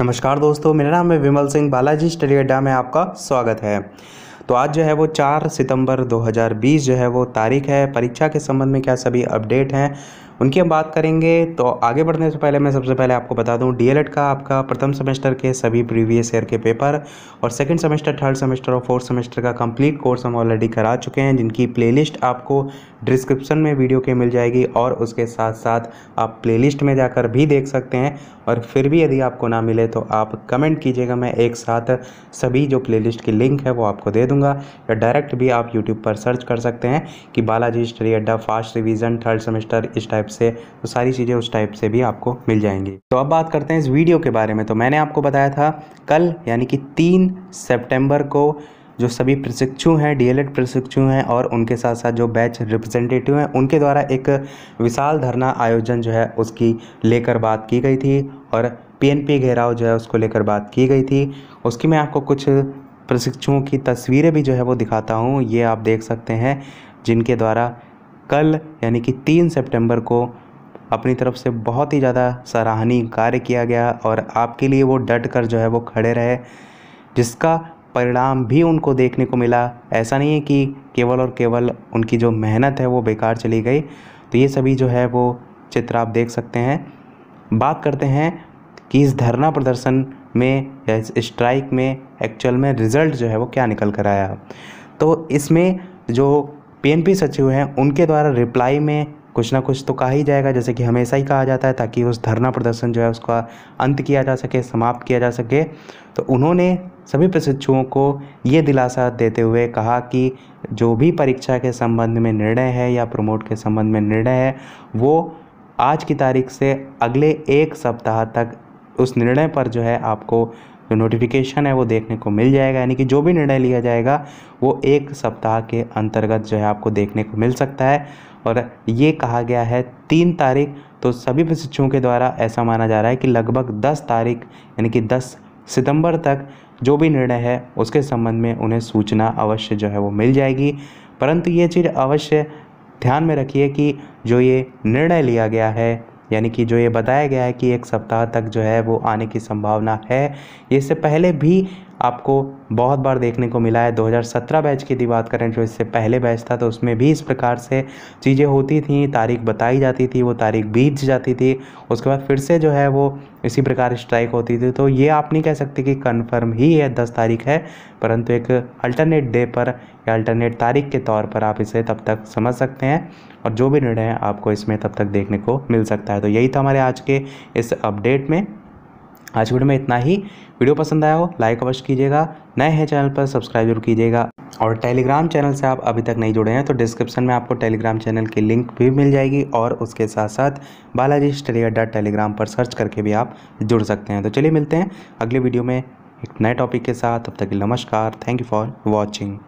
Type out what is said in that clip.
नमस्कार दोस्तों मेरा नाम है विमल सिंह बालाजी स्टडी अड्डा में आपका स्वागत है तो आज जो है वो 4 सितंबर 2020 जो है वो तारीख है परीक्षा के संबंध में क्या सभी अपडेट हैं उनकी हम बात करेंगे तो आगे बढ़ने से पहले मैं सबसे पहले आपको बता दूं डीएलएड का आपका प्रथम सेमेस्टर के सभी प्रीवियस ईयर के पेपर और सेकंड सेमेस्टर थर्ड सेमेस्टर और फोर्थ सेमेस्टर का कंप्लीट कोर्स हम ऑलरेडी करा चुके हैं जिनकी प्लेलिस्ट आपको डिस्क्रिप्शन में वीडियो के मिल जाएगी और उसके साथ साथ आप प्ले में जाकर भी देख सकते हैं और फिर भी यदि आपको ना मिले तो आप कमेंट कीजिएगा मैं एक साथ सभी जो प्ले की लिंक है वो आपको दे दूंगा या डायरेक्ट भी आप यूट्यूब पर सर्च कर सकते हैं कि Balaji study Adda fast revision third semester इस टाइप से तो सारी चीज़ें उस टाइप से भी आपको मिल जाएंगी तो अब बात करते हैं इस वीडियो के बारे में तो मैंने आपको बताया था कल यानी कि तीन सेप्टेम्बर को जो सभी प्रशिक्षु हैं डीएलएड प्रशिक्षु हैं और उनके साथ साथ जो बैच रिप्रेजेंटेटिव हैं उनके द्वारा एक विशाल धरना आयोजन जो है उसकी लेकर बात की गई थी और पीएनपी घेराव जो है उसको लेकर बात की गई थी उसकी मैं आपको कुछ प्रशिक्षुओं की तस्वीरें भी जो है वो दिखाता हूँ ये आप देख सकते हैं जिनके द्वारा कल यानी कि तीन सितंबर को अपनी तरफ से बहुत ही ज़्यादा सराहनीय कार्य किया गया और आपके लिए वो डट कर जो है वो खड़े रहे जिसका परिणाम भी उनको देखने को मिला ऐसा नहीं है कि केवल और केवल उनकी जो मेहनत है वो बेकार चली गई तो ये सभी जो है वो चित्र आप देख सकते हैं बात करते हैं कि इस धरना प्रदर्शन में या इस स्ट्राइक में एक्चुअल में रिज़ल्ट जो है वो क्या निकल कर आया तो इसमें जो पीएनपी सचिव हैं उनके द्वारा रिप्लाई में कुछ ना कुछ तो कहा ही जाएगा जैसे कि हमेशा ही कहा जाता है ताकि उस धरना प्रदर्शन जो है उसका अंत किया जा सके समाप्त किया जा सके तो उन्होंने सभी प्रशिक्षुओं को ये दिलासा देते हुए कहा कि जो भी परीक्षा के संबंध में निर्णय है या प्रमोट के संबंध में निर्णय है वो आज की तारीख से अगले एक सप्ताह तक उस निर्णय पर जो है आपको जो नोटिफिकेशन है वो देखने को मिल जाएगा यानी कि जो भी निर्णय लिया जाएगा वो एक सप्ताह के अंतर्गत जो है आपको देखने को मिल सकता है और ये कहा गया है तीन तारीख तो सभी प्रशिक्षुओं के द्वारा ऐसा माना जा रहा है कि लगभग दस तारीख यानी कि दस सितंबर तक जो भी निर्णय है उसके संबंध में उन्हें सूचना अवश्य जो है वो मिल जाएगी परंतु ये चीज़ अवश्य ध्यान में रखिए कि जो ये निर्णय लिया गया है यानी कि जो ये बताया गया है कि एक सप्ताह तक जो है वो आने की संभावना है इससे पहले भी आपको बहुत बार देखने को मिला है 2017 बैच की यदि बात करें जो इससे पहले बैच था तो उसमें भी इस प्रकार से चीज़ें होती थी तारीख बताई जाती थी वो तारीख बीत जाती थी उसके बाद फिर से जो है वो इसी प्रकार स्ट्राइक होती थी तो ये आप नहीं कह सकते कि कन्फर्म ही है दस तारीख है परंतु एक अल्टरनेट डे पर या अल्टरनेट तारीख के तौर पर आप इसे तब तक समझ सकते हैं और जो भी निर्णय है आपको इसमें तब तक देखने को मिल सकता है तो यही था हमारे आज के इस अपडेट में आज वीडियो में इतना ही वीडियो पसंद आया हो लाइक अवश्य कीजिएगा नए हैं चैनल पर सब्सक्राइब जरूर कीजिएगा और टेलीग्राम चैनल से आप अभी तक नहीं जुड़े हैं तो डिस्क्रिप्शन में आपको टेलीग्राम चैनल की लिंक भी मिल जाएगी और उसके साथ साथ बालाजी स्टडी अड्डा टेलीग्राम पर सर्च करके भी आप जुड़ सकते हैं तो चलिए मिलते हैं अगले वीडियो में एक नए टॉपिक के साथ तब तक नमस्कार थैंक यू फॉर वॉचिंग